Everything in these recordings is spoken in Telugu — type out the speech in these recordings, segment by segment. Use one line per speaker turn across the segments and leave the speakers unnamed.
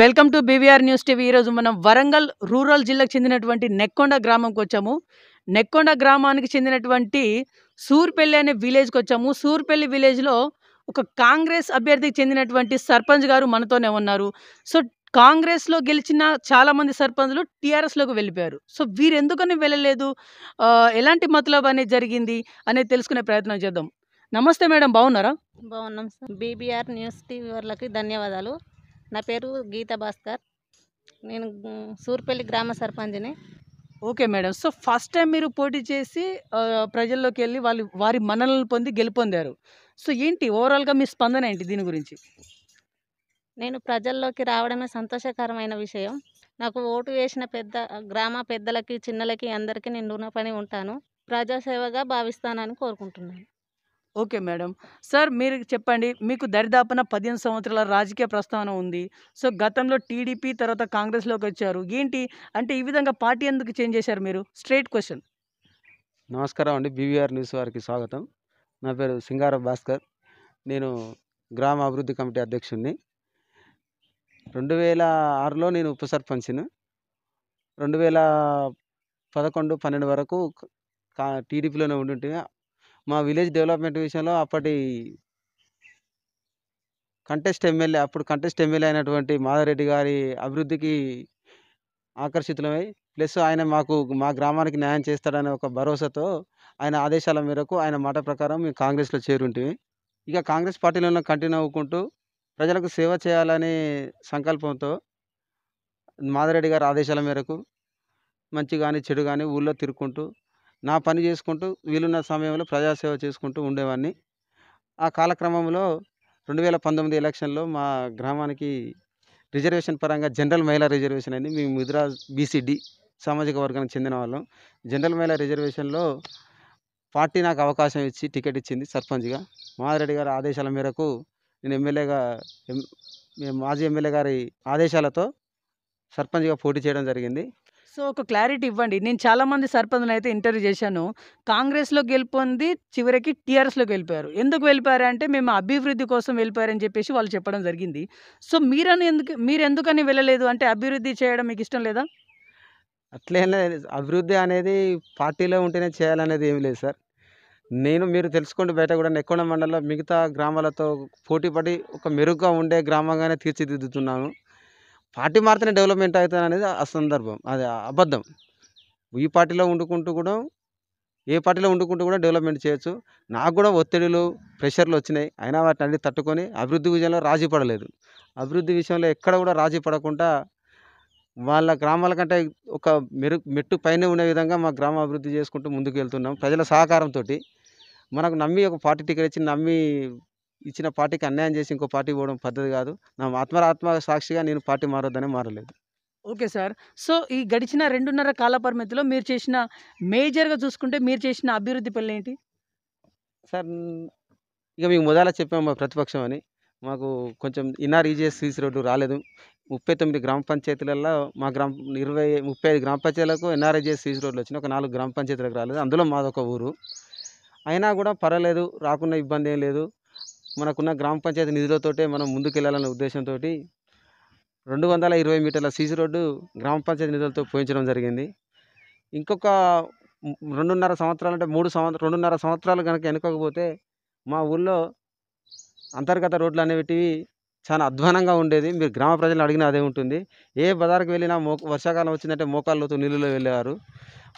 welcome to BVR news TV ఈరోజు మనం వరంగల్ రూరల్ జిల్లాకు చెందినటువంటి నెక్కొండ గ్రామంకి వచ్చాము నెక్కొండ గ్రామానికి చెందినటువంటి సూర్పల్లి అనే విలేజ్కి వచ్చాము సూర్పల్లి విలేజ్లో ఒక కాంగ్రెస్ అభ్యర్థికి చెందినటువంటి సర్పంచ్ గారు మనతోనే ఉన్నారు సో కాంగ్రెస్లో గెలిచిన చాలామంది సర్పంచ్లు టీఆర్ఎస్లోకి వెళ్ళిపోయారు సో వీరు ఎందుకని వెళ్ళలేదు ఎలాంటి మతలబ్ అనేది జరిగింది అనేది తెలుసుకునే ప్రయత్నం చేద్దాం నమస్తే మేడం బాగున్నారా
బాగున్నాం సార్ బీబీఆర్ న్యూస్ టీవీ వాళ్ళకి ధన్యవాదాలు నా పేరు గీత భాస్కర్ నేను సూర్పల్లి గ్రామ సర్పంచ్ని
okay madam so first time మీరు పోటీ చేసి ప్రజల్లోకి వెళ్ళి వాళ్ళు వారి మన్నలను పొంది గెలుపొందారు సో ఏంటి ఓవరాల్గా మీ స్పందన ఏంటి దీని గురించి
నేను ప్రజల్లోకి రావడమే సంతోషకరమైన విషయం నాకు ఓటు వేసిన పెద్ద గ్రామ పెద్దలకి చిన్నలకి అందరికీ నేను రుణపడి ఉంటాను ప్రజాసేవగా భావిస్తానని కోరుకుంటున్నాను
ఓకే మేడం సార్ మీరు చెప్పండి మీకు దరిదాపున పదిహేను సంవత్సరాల రాజకీయ ప్రస్థానం ఉంది సో గతంలో టీడీపీ తర్వాత కాంగ్రెస్లోకి వచ్చారు ఏంటి అంటే ఈ విధంగా పార్టీ ఎందుకు చేంజ్ చేశారు మీరు స్ట్రైట్
క్వశ్చన్ నమస్కారం అండి బీవీఆర్ న్యూస్ వారికి స్వాగతం నా పేరు సింగార భాస్కర్ నేను గ్రామ అభివృద్ధి కమిటీ అధ్యక్షుడిని రెండు వేల ఆరులో నేను ఉప సర్పంచ్ను రెండు వేల పదకొండు పన్నెండు వరకు టీడీపీలోనే ఉండి మా విలేజ్ డెవలప్మెంట్ విషయంలో అప్పటి కంటెస్ట్ ఎమ్మెల్యే అప్పుడు కంటెస్ట్ ఎమ్మెల్యే అయినటువంటి మాధారెడ్డి గారి అభివృద్ధికి ఆకర్షితులమై ప్లస్ ఆయన మాకు మా గ్రామానికి న్యాయం చేస్తాడనే ఒక భరోసాతో ఆయన ఆదేశాల మేరకు ఆయన మాట ప్రకారం మేము కాంగ్రెస్లో చేరుంటివి ఇక కాంగ్రెస్ పార్టీలో కంటిన్యూ అవ్వుకుంటూ ప్రజలకు సేవ చేయాలనే సంకల్పంతో మాదిరెడ్డి గారి ఆదేశాల మేరకు మంచి కానీ చెడు కానీ ఊళ్ళో తిరుక్కుంటూ నా పని చేసుకుంటూ వీలున్న సమయంలో ప్రజాసేవ చేసుకుంటూ ఉండేవాడిని ఆ కాలక్రమంలో రెండు వేల పంతొమ్మిది ఎలక్షన్లో మా గ్రామానికి రిజర్వేషన్ పరంగా జనరల్ మహిళా రిజర్వేషన్ అయింది మేము ముద్రా బీసీడి సామాజిక వర్గానికి చెందిన వాళ్ళం జనరల్ మహిళా రిజర్వేషన్లో పార్టీ నాకు అవకాశం ఇచ్చి టికెట్ ఇచ్చింది సర్పంచ్గా మాదిరెడ్డి గారి ఆదేశాల మేరకు నేను ఎమ్మెల్యేగా మాజీ ఎమ్మెల్యే గారి ఆదేశాలతో సర్పంచ్గా పోటీ చేయడం జరిగింది
సో ఒక క్లారిటీ ఇవ్వండి నేను చాలామంది సర్పంచ్ని అయితే ఇంటర్వ్యూ చేశాను కాంగ్రెస్లో గెలుపొంది చివరికి టీఆర్ఎస్లో వెళ్ళిపోయారు ఎందుకు వెళ్ళిపోయారు అంటే మేము అభివృద్ధి కోసం వెళ్ళిపోయారని చెప్పేసి వాళ్ళు చెప్పడం జరిగింది సో మీరని ఎందుకు మీరు ఎందుకని వెళ్ళలేదు అంటే అభివృద్ధి చేయడం మీకు ఇష్టం లేదా
అట్లే అభివృద్ధి అనేది పార్టీలో ఉంటేనే చేయాలనేది ఏమి లేదు సార్ నేను మీరు తెలుసుకుంటూ బయట కూడా నెక్కొండ మండలంలో మిగతా గ్రామాలతో పోటీ పడి ఒక మెరుగ్గా ఉండే గ్రామంగానే తీర్చిదిద్దుతున్నాను పార్టీ మారితేనే డెవలప్మెంట్ అవుతుంది అనేది అసందర్భం అది అబద్ధం ఈ పార్టీలో వండుకుంటూ కూడా ఏ పార్టీలో వండుకుంటూ కూడా డెవలప్మెంట్ చేయొచ్చు నాకు కూడా ఒత్తిడులు ప్రెషర్లు వచ్చినాయి అయినా వాటిని అన్ని తట్టుకొని అభివృద్ధి విషయంలో రాజీ పడలేదు అభివృద్ధి విషయంలో ఎక్కడ కూడా రాజీ పడకుండా వాళ్ళ గ్రామాల కంటే ఒక మెరు మెట్టు పైన ఉండే విధంగా మా గ్రామ అభివృద్ధి చేసుకుంటూ ముందుకు వెళ్తున్నాం ప్రజల సహకారంతో మనకు నమ్మి ఒక పార్టీ టికెట్ ఇచ్చి నమ్మి ఇచ్చిన పార్టీకి అన్యాయం చేసి ఇంకో పార్టీ పోవడం పద్ధతి కాదు నా ఆత్మరాత్మ సాక్షిగా నేను పార్టీ మారొద్దనే మారలేదు
ఓకే సార్ సో ఈ గడిచిన రెండున్నర కాల పరిమితిలో మీరు చేసిన మేజర్గా చూసుకుంటే మీరు చేసిన అభివృద్ధి పనులు ఏంటి
సార్ ఇక మీకు మొదల చెప్పాము మా ప్రతిపక్షం అని మాకు కొంచెం ఈజీఎస్ సీసీ రోడ్డు రాలేదు ముప్పై తొమ్మిది గ్రామ పంచాయతీలలో మా గ్రామ ఇరవై ముప్పై ఐదు గ్రామ పంచాయతీలకు ఎన్ఆర్ఐజీఎస్ సీసీ రోడ్లు వచ్చినాయి ఒక నాలుగు గ్రామ పంచాయతీలకు రాలేదు అందులో మాదొక ఊరు అయినా కూడా పర్వాలేదు రాకుండా ఇబ్బంది ఏం లేదు మనకున్న గ్రామ పంచాయతీ నిధులతోటే మనం ముందుకెళ్లాలనే ఉద్దేశంతో రెండు వందల ఇరవై మీటర్ల సీసీ రోడ్డు గ్రామ పంచాయతీ నిధులతో పోయించడం జరిగింది ఇంకొక రెండున్నర సంవత్సరాలు అంటే మూడు సంవత్సరం రెండున్నర సంవత్సరాలు కనుక వెనుకకపోతే మా ఊళ్ళో అంతర్గత రోడ్లు అనేవి చాలా అధ్వానంగా ఉండేది మీరు గ్రామ ప్రజలు అడిగినా అదే ఉంటుంది ఏ బజార్కి వెళ్ళినా మో వర్షాకాలం వచ్చిందంటే మోకాళ్ళతో నీళ్ళలో వెళ్ళేవారు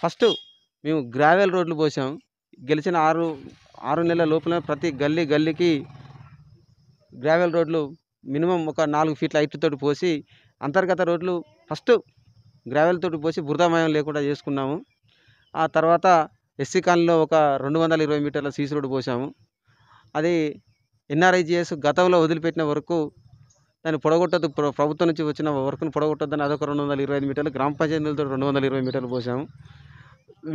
ఫస్ట్ మేము గ్రావెల్ రోడ్లు పోసాం గెలిచిన ఆరు ఆరు నెలల లోపల ప్రతి గల్లీ గల్లీకి గ్రావెల్ రోడ్లు మినిమం ఒక నాలుగు ఫీట్ల హైట్తోటి పోసి అంతర్గత రోడ్లు ఫస్ట్ గ్రావెల్ తోటి పోసి బురదామయం లేకుండా చేసుకున్నాము ఆ తర్వాత ఎస్సీ కాలనీలో ఒక రెండు వందల ఇరవై మీటర్ల సీసీ రోడ్డు పోసాము అది ఎన్ఆర్ఐజిఎస్ గతంలో వదిలిపెట్టిన వరకు దాన్ని పొడగొట్టదు ప్రభుత్వం నుంచి వచ్చిన వర్క్ను పొడగొట్టద్దని అదొక రెండు వందల ఇరవై ఐదు మీటర్లు గ్రామ పంచాయతీలతో రెండు వందల ఇరవై మీటర్లు పోసాము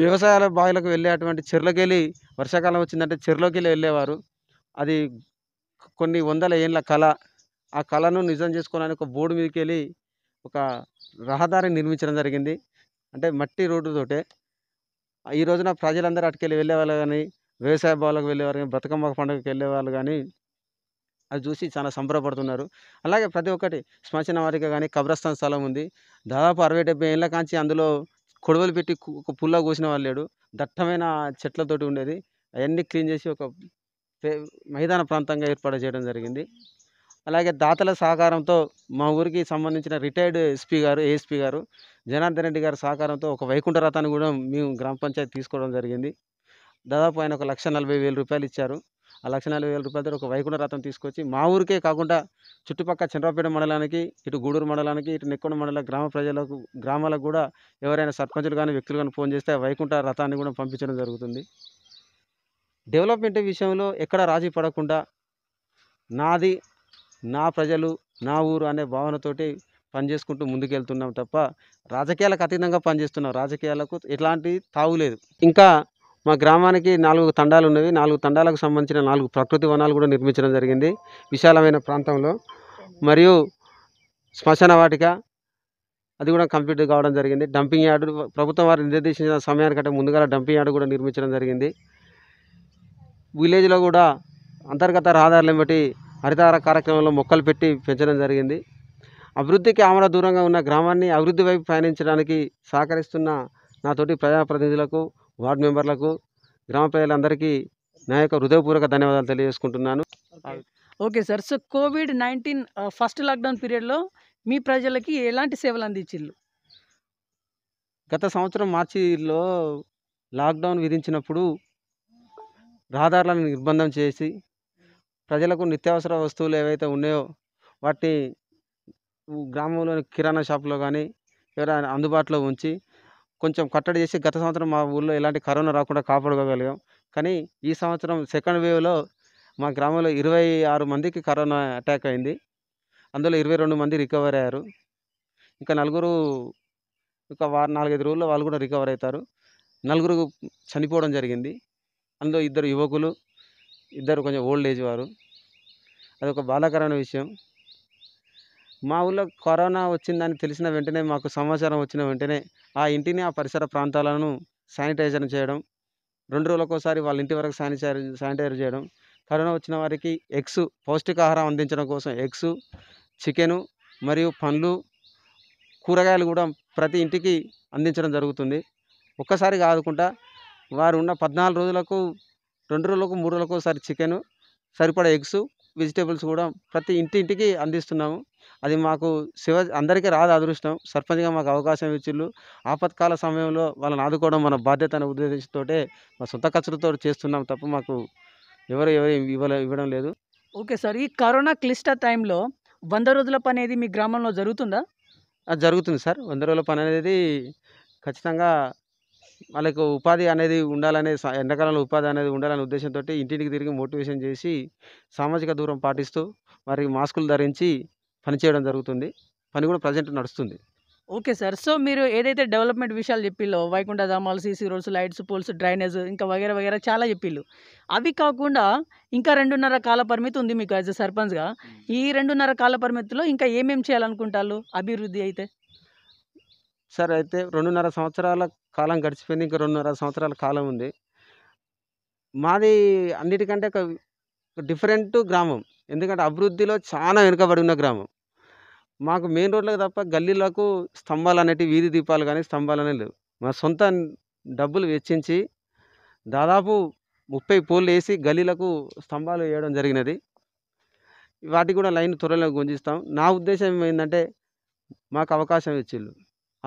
వ్యవసాయాల బావిలకు వెళ్ళేటువంటి చెర్లకెళ్ళి వర్షాకాలం వచ్చిందంటే వెళ్ళి వెళ్ళేవారు అది కొన్ని వందల ఏళ్ళ కళ ఆ కళను నిజం చేసుకోవడానికి ఒక బోర్డు మీదకి వెళ్ళి ఒక రహదారి నిర్మించడం జరిగింది అంటే మట్టి రోడ్డుతోటే ఈ రోజున ప్రజలందరూ అటుకెళ్ళి వెళ్ళేవాళ్ళు కానీ వ్యవసాయ బావులకు వెళ్ళేవారు కానీ బతుకమ్మ పండుగకి వెళ్ళేవాళ్ళు కానీ అది చూసి చాలా సంబరపడుతున్నారు అలాగే ప్రతి ఒక్కటి శ్మశాన వారిక కానీ కబ్రస్థాన్ స్థలం ఉంది దాదాపు అరవై డెబ్బై ఏళ్ళ కాంచి అందులో కొడవలు పెట్టి ఒక పుల్ల కోసిన వాళ్ళు లేడు దట్టమైన చెట్లతోటి ఉండేది అవన్నీ క్లీన్ చేసి ఒక మైదాన ప్రాంతంగా ఏర్పాటు చేయడం జరిగింది అలాగే దాతల సహకారంతో మా ఊరికి సంబంధించిన రిటైర్డ్ ఎస్పీ గారు ఏఎస్పీ గారు జనార్దన్ రెడ్డి గారి సహకారంతో ఒక వైకుంఠ రథాన్ని కూడా మేము గ్రామ పంచాయతీ తీసుకోవడం జరిగింది దాదాపు ఆయన ఒక లక్ష నలభై వేల రూపాయలు ఇచ్చారు ఆ లక్ష నలభై వేల రూపాయలతో ఒక వైకుంఠ రథం తీసుకొచ్చి మా ఊరికే కాకుండా చుట్టుపక్కల చంద్రపేట మండలానికి ఇటు గూడూరు మండలానికి ఇటు నెక్కొండ మండల గ్రామ ప్రజలకు గ్రామాలకు కూడా ఎవరైనా సర్పంచులు కానీ వ్యక్తులు కానీ ఫోన్ చేస్తే వైకుంఠ రథాన్ని కూడా పంపించడం జరుగుతుంది డెవలప్మెంట్ విషయంలో ఎక్కడ రాజీ పడకుండా నాది నా ప్రజలు నా ఊరు అనే భావనతోటి పనిచేసుకుంటూ ముందుకెళ్తున్నాం తప్ప రాజకీయాలకు అతీతంగా పనిచేస్తున్నాం రాజకీయాలకు ఎలాంటి తావులేదు ఇంకా మా గ్రామానికి నాలుగు తండాలు ఉన్నవి నాలుగు తండాలకు సంబంధించిన నాలుగు ప్రకృతి వనాలు కూడా నిర్మించడం జరిగింది విశాలమైన ప్రాంతంలో మరియు శ్మశాన వాటిక అది కూడా కంప్లీట్ కావడం జరిగింది డంపింగ్ యార్డు ప్రభుత్వం వారు నిర్దేశించిన సమయానికంటే ముందుగా డంపింగ్ యార్డు కూడా నిర్మించడం జరిగింది విలేజ్లో కూడా అంతర్గత రహదారులను బట్టి హరితహార కార్యక్రమంలో మొక్కలు పెట్టి పెంచడం జరిగింది అభివృద్ధికి ఆమర దూరంగా ఉన్న గ్రామాన్ని అభివృద్ధి వైపు పయనించడానికి సహకరిస్తున్న నాతోటి ప్రజాప్రతినిధులకు వార్డు మెంబర్లకు గ్రామ ప్రజలందరికీ నా యొక్క హృదయపూర్వక ధన్యవాదాలు తెలియజేసుకుంటున్నాను
okay sir so COVID nineteen first lockdown పీరియడ్లో మీ ప్రజలకి ఎలాంటి సేవలు అందించిల్లు
గత సంవత్సరం మార్చిలో లాక్డౌన్ విధించినప్పుడు రహదారులను నిర్బంధం చేసి ప్రజలకు నిత్యావసర వస్తువులు ఏవైతే ఉన్నాయో వాటిని గ్రామంలోని కిరాణా షాపులో కానీ ఎవరైనా అందుబాటులో ఉంచి కొంచెం కట్టడి చేసి గత సంవత్సరం మా ఊళ్ళో ఎలాంటి కరోనా రాకుండా కాపాడుకోగలిగాం కానీ ఈ సంవత్సరం సెకండ్ వేవ్లో మా గ్రామంలో ఇరవై ఆరు మందికి కరోనా అటాక్ అయింది అందులో ఇరవై రెండు మంది రికవర్ అయ్యారు ఇంకా నలుగురు ఇంకా వారం నాలుగైదు రోజుల్లో వాళ్ళు కూడా రికవర్ అవుతారు నలుగురు చనిపోవడం జరిగింది అందులో ఇద్దరు యువకులు ఇద్దరు కొంచెం ఓల్డ్ ఏజ్ వారు అదొక బాధాకరమైన విషయం మా ఊళ్ళో కరోనా వచ్చిందని తెలిసిన వెంటనే మాకు సమాచారం వచ్చిన వెంటనే ఆ ఇంటిని ఆ పరిసర ప్రాంతాలను శానిటైజర్ చేయడం రెండు రోజులకోసారి వాళ్ళ ఇంటి వరకు శానిటైజర్ శానిటైజర్ చేయడం కరోనా వచ్చిన వారికి ఎగ్స్ పౌష్టికాహారం అందించడం కోసం ఎగ్స్ చికెను మరియు పండ్లు కూరగాయలు కూడా ప్రతి ఇంటికి అందించడం జరుగుతుంది ఒక్కసారి కాదుకుంటా వారు ఉన్న పద్నాలుగు రోజులకు రెండు రోజులకు మూడు రోజులకు ఒకసారి చికెను సరిపడా ఎగ్స్ వెజిటేబుల్స్ కూడా ప్రతి ఇంటింటికి అందిస్తున్నాము అది మాకు శివ అందరికీ రాదు అదృష్టం సర్పంచ్గా మాకు అవకాశం ఇచ్చిళ్ళు ఆపత్కాల సమయంలో వాళ్ళని ఆదుకోవడం మన బాధ్యత అనే ఉద్దేశంతో మా సొంత ఖర్చులతో చేస్తున్నాం తప్ప మాకు ఎవరు ఎవరు ఇవ్వలే ఇవ్వడం లేదు
ఓకే సార్ ఈ కరోనా క్లిష్ట టైంలో వంద రోజుల పని అనేది మీ గ్రామంలో జరుగుతుందా
జరుగుతుంది సార్ వంద రోజుల పని అనేది ఖచ్చితంగా వాళ్ళకు ఉపాధి అనేది ఉండాలనే ఎండాకాలంలో ఉపాధి అనేది ఉండాలనే ఉద్దేశంతో ఇంటింటికి తిరిగి మోటివేషన్ చేసి సామాజిక దూరం పాటిస్తూ వారికి మాస్కులు ధరించి పనిచేయడం జరుగుతుంది పని కూడా ప్రజెంట్ నడుస్తుంది
ఓకే సార్ సో మీరు ఏదైతే డెవలప్మెంట్ విషయాలు చెప్పిలో వైకుంఠ ధామాలు CC roads lights poles drainage ఇంకా వగేర వగేర చాలా చెప్పిళ్ళు అవి కాకుండా ఇంకా రెండున్నర కాల పరిమితి ఉంది మీకు యాజ్ అ సర్పంచ్గా ఈ రెండున్నర కాల పరిమితిలో ఇంకా ఏమేమి చేయాలనుకుంటారు
అభివృద్ధి అయితే సార్ అయితే రెండున్నర సంవత్సరాల కాలం గడిచిపోయింది ఇంకా రెండున్నర సంవత్సరాల కాలం ఉంది మాది అన్నిటికంటే ఒక డిఫరెంట్ గ్రామం ఎందుకంటే అభివృద్ధిలో చాలా వెనుకబడి ఉన్న గ్రామం మాకు మెయిన్ రోడ్లకు తప్ప గల్లీలకు స్తంభాలు అనేటివి వీధి దీపాలు కానీ స్తంభాలు అనేవి లేవు మా సొంత డబ్బులు వెచ్చించి దాదాపు ముప్పై పోల్లు వేసి గల్లీలకు స్తంభాలు వేయడం జరిగినది వాటికి కూడా లైన్ త్వరలో గుంజిస్తాం నా ఉద్దేశం ఏంటంటే మాకు అవకాశం ఇచ్చిళ్ళు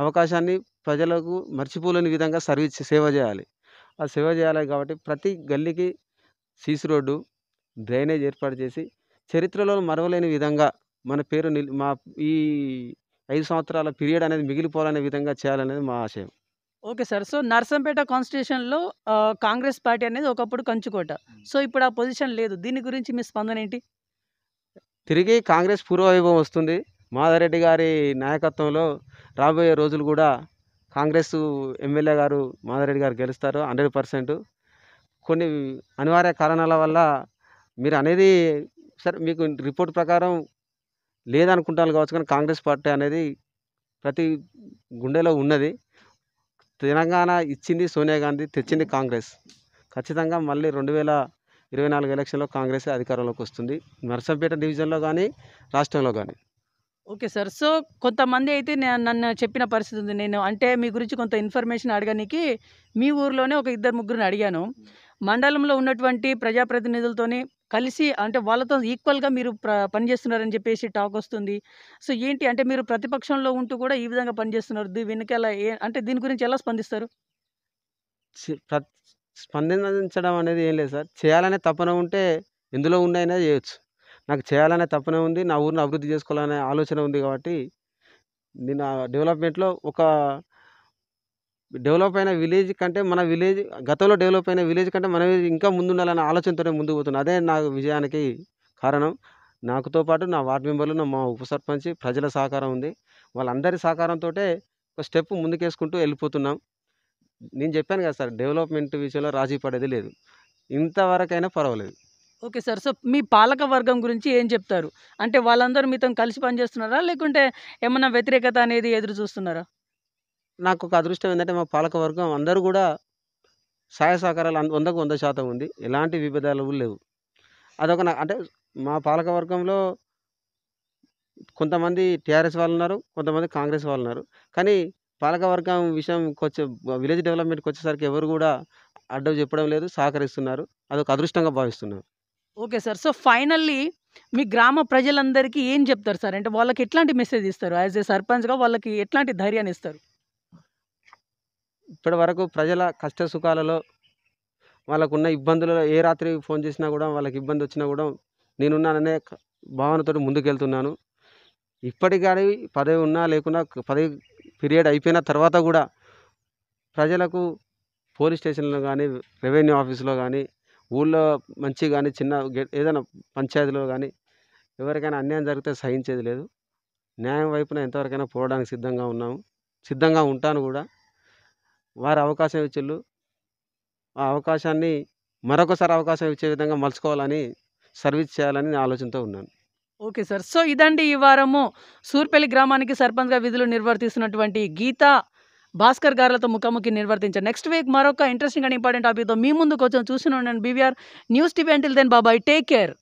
అవకాశాన్ని ప్రజలకు మర్చిపోలేని విధంగా సర్వీస్ సేవ చేయాలి ఆ సేవ చేయాలి కాబట్టి ప్రతి గల్లీకి సీసీ రోడ్డు డ్రైనేజ్ ఏర్పాటు చేసి చరిత్రలో మరవలేని విధంగా మన పేరు నిల్ మా ఈ ఐదు సంవత్సరాల పీరియడ్ అనేది మిగిలిపోవాలనే విధంగా చేయాలనేది మా ఆశయం
ఓకే సార్ సో నర్సంపేట కాన్స్టిట్యూషన్లో కాంగ్రెస్ పార్టీ అనేది ఒకప్పుడు కంచుకోట సో ఇప్పుడు ఆ పొజిషన్ లేదు దీని గురించి మీ స్పందన ఏంటి
తిరిగి కాంగ్రెస్ పూర్వవైభవం వస్తుంది మాధారెడ్డి గారి నాయకత్వంలో రాబోయే రోజులు కూడా కాంగ్రెస్ ఎమ్మెల్యే గారు మాధవరెడ్డి గారు గెలుస్తారు హండ్రెడ్ పర్సెంట్ కొన్ని అనివార్య కారణాల వల్ల మీరు అనేది సరే మీకు రిపోర్ట్ ప్రకారం లేదనుకుంటాను కావచ్చు కానీ కాంగ్రెస్ పార్టీ అనేది ప్రతి గుండెలో ఉన్నది తెలంగాణ ఇచ్చింది సోనియా గాంధీ తెచ్చింది కాంగ్రెస్ ఖచ్చితంగా మళ్ళీ రెండు వేల ఇరవై నాలుగు ఎలక్షన్లో కాంగ్రెస్ అధికారంలోకి వస్తుంది నర్సంపేట డివిజన్లో కానీ రాష్ట్రంలో కానీ
ఓకే సార్ సో కొంతమంది అయితే నేను నన్ను చెప్పిన పరిస్థితి ఉంది నేను అంటే మీ గురించి కొంత ఇన్ఫర్మేషన్ అడగడానికి మీ ఊర్లోనే ఒక ఇద్దరు ముగ్గురిని అడిగాను మండలంలో ఉన్నటువంటి ప్రజాప్రతినిధులతోని కలిసి అంటే వాళ్ళతో ఈక్వల్గా మీరు ప్ర పనిచేస్తున్నారని చెప్పేసి టాక్ వస్తుంది సో ఏంటి అంటే మీరు ప్రతిపక్షంలో ఉంటూ కూడా ఈ విధంగా పనిచేస్తున్నారు దీని వెనుక ఏ అంటే దీని గురించి ఎలా స్పందిస్తారు
స్పందించడం అనేది ఏం లేదు సార్ చేయాలనే తపన ఉంటే ఎందులో ఉన్నైనా చేయొచ్చు నాకు చేయాలనే తపన ఉంది నా ఊరిని అభివృద్ధి చేసుకోవాలనే ఆలోచన ఉంది కాబట్టి నేను డెవలప్మెంట్లో ఒక డెవలప్ అయిన విలేజ్ కంటే మన విలేజ్ గతంలో డెవలప్ అయిన విలేజ్ కంటే మనం ఇంకా ముందుండాలనే ఆలోచనతోనే ముందుకు పోతున్నాను అదే నా విజయానికి కారణం నాకుతో పాటు నా వార్డు మెంబర్లు మా ఉప సర్పంచ్ ప్రజల సహకారం ఉంది వాళ్ళందరి సహకారంతో ఒక స్టెప్ ముందుకేసుకుంటూ వెళ్ళిపోతున్నాం నేను చెప్పాను కదా సార్ డెవలప్మెంట్ విషయంలో రాజీ పడేది లేదు ఇంతవరకైనా పర్వాలేదు
ఓకే సార్ సో మీ పాలక వర్గం గురించి ఏం చెప్తారు అంటే వాళ్ళందరూ మీతో కలిసి పనిచేస్తున్నారా లేకుంటే ఏమన్నా వ్యతిరేకత అనేది ఎదురు చూస్తున్నారా
నాకు ఒక అదృష్టం ఏంటంటే మా పాలక వర్గం అందరూ కూడా సహాయ సహకారాలు వందకు వంద శాతం ఉంది ఎలాంటి విభేదాలు లేవు అదొక నా అంటే మా పాలక వర్గంలో కొంతమంది టీఆర్ఎస్ వాళ్ళు ఉన్నారు కొంతమంది కాంగ్రెస్ వాళ్ళు ఉన్నారు కానీ పాలకవర్గం విషయం వచ్చే విలేజ్ డెవలప్మెంట్కి వచ్చేసరికి ఎవరు కూడా అడ్డం చెప్పడం లేదు సహకరిస్తున్నారు అదొక అదృష్టంగా భావిస్తున్నారు ఓకే సార్ సో
ఫైనల్లీ మీ గ్రామ ప్రజలందరికీ ఏం చెప్తారు సార్ అంటే వాళ్ళకి ఎట్లాంటి మెసేజ్ ఇస్తారు యాజ్ ఏ సర్పంచ్గా వాళ్ళకి ఎట్లాంటి ధైర్యాన్ని ఇస్తారు
ఇప్పటి వరకు ప్రజల కష్ట సుఖాలలో వాళ్ళకున్న ఇబ్బందులలో ఏ రాత్రి ఫోన్ చేసినా కూడా వాళ్ళకి ఇబ్బంది వచ్చినా కూడా నేనున్నాననే భావనతో ముందుకెళ్తున్నాను ఇప్పటి కానీ పదవి ఉన్నా లేకున్నా పదవి పీరియడ్ అయిపోయిన తర్వాత కూడా ప్రజలకు పోలీస్ స్టేషన్లో కానీ రెవెన్యూ ఆఫీస్లో కానీ ఊళ్ళో మంచి కానీ చిన్న ఏదైనా పంచాయతీలో కానీ ఎవరికైనా అన్యాయం జరిగితే సహించేది లేదు న్యాయం వైపున ఎంతవరకైనా పోవడానికి సిద్ధంగా ఉన్నాము సిద్ధంగా ఉంటాను కూడా వారి అవకాశం ఇచ్చేళ్ళు ఆ అవకాశాన్ని మరొకసారి అవకాశం ఇచ్చే విధంగా మలుచుకోవాలని సర్వీస్ చేయాలని ఆలోచనతో ఉన్నాను
ఓకే సార్ సో ఇదండి ఈ వారము సూర్పల్లి గ్రామానికి సర్పంచ్గా విధులు నిర్వర్తిస్తున్నటువంటి గీత భాస్కర్ గారులతో ముఖాముఖి నిర్వర్తించారు నెక్స్ట్ వీక్ మరొక ఇంట్రెస్టింగ్ అండ్ ఇంపార్టెంట్ టాపిక్తో మీ ముందుకు వచ్చాను చూసిన BVR news TV until then bye bye take care